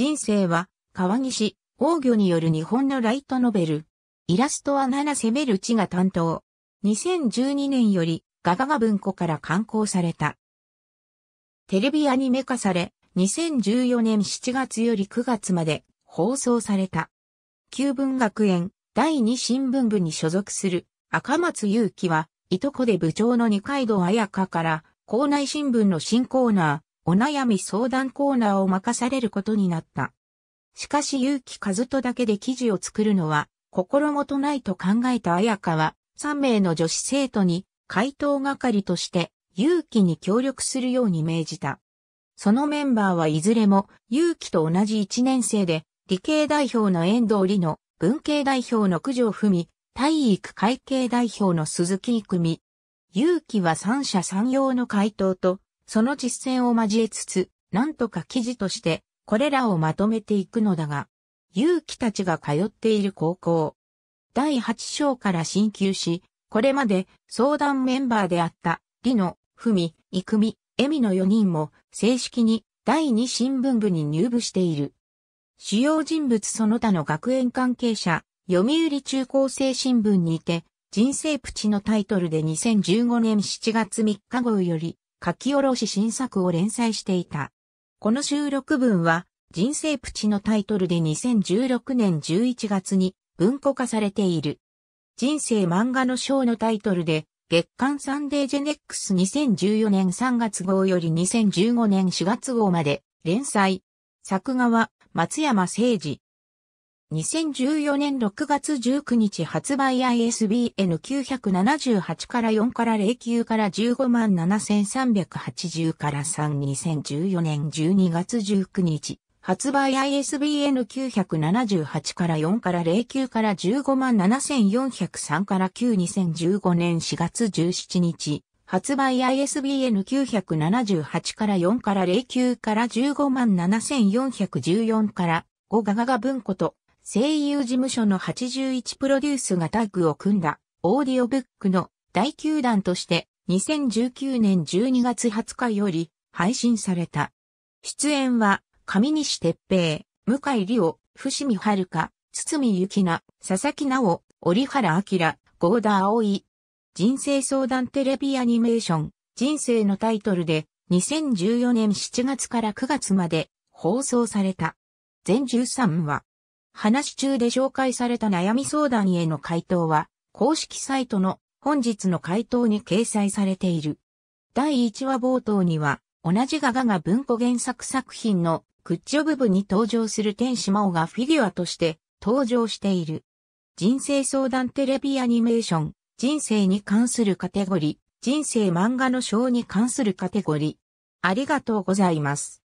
人生は、川岸、王魚による日本のライトノベル。イラストは七攻める地が担当。2012年より、ガガガ文庫から刊行された。テレビアニメ化され、2014年7月より9月まで放送された。旧文学園第2新聞部に所属する赤松祐樹は、いとこで部長の二階堂彩香から、校内新聞の新コーナー、お悩み相談コーナーを任されることになった。しかし結城和人だけで記事を作るのは心もとないと考えた彩香は3名の女子生徒に回答係として結城に協力するように命じた。そのメンバーはいずれも結城と同じ1年生で理系代表の遠藤里の文系代表の九条文、体育会系代表の鈴木育美。結城は三者三様の回答とその実践を交えつつ、なんとか記事として、これらをまとめていくのだが、勇気たちが通っている高校。第8章から進級し、これまで相談メンバーであった、フミ、文、育美、恵美の4人も正式に第2新聞部に入部している。主要人物その他の学園関係者、読売中高生新聞にいて、人生プチのタイトルで2015年7月3日号より、書き下ろし新作を連載していた。この収録文は、人生プチのタイトルで2016年11月に文庫化されている。人生漫画の章のタイトルで、月刊サンデージェネックス2014年3月号より2015年4月号まで連載。作画は松山誠二。2014年6月19日発売 ISBN 978から4から09から15 7380から3 2014年12月19日発売 ISBN 978から4から09から15 7403から9 2015年4月17日発売 ISBN 978から4から09から15 7414から5ガガガ文庫と声優事務所の81プロデュースがタッグを組んだオーディオブックの第9弾として2019年12月20日より配信された。出演は上西哲平、向井理夫、伏見遥、堤幸奈、佐々木直、折原明、郷田葵。人生相談テレビアニメーション、人生のタイトルで2014年7月から9月まで放送された。全13話。話中で紹介された悩み相談への回答は、公式サイトの本日の回答に掲載されている。第1話冒頭には、同じガガが文庫原作作品のクッチョブ部に登場する天使魔王がフィギュアとして登場している。人生相談テレビアニメーション、人生に関するカテゴリー、人生漫画の章に関するカテゴリー。ありがとうございます。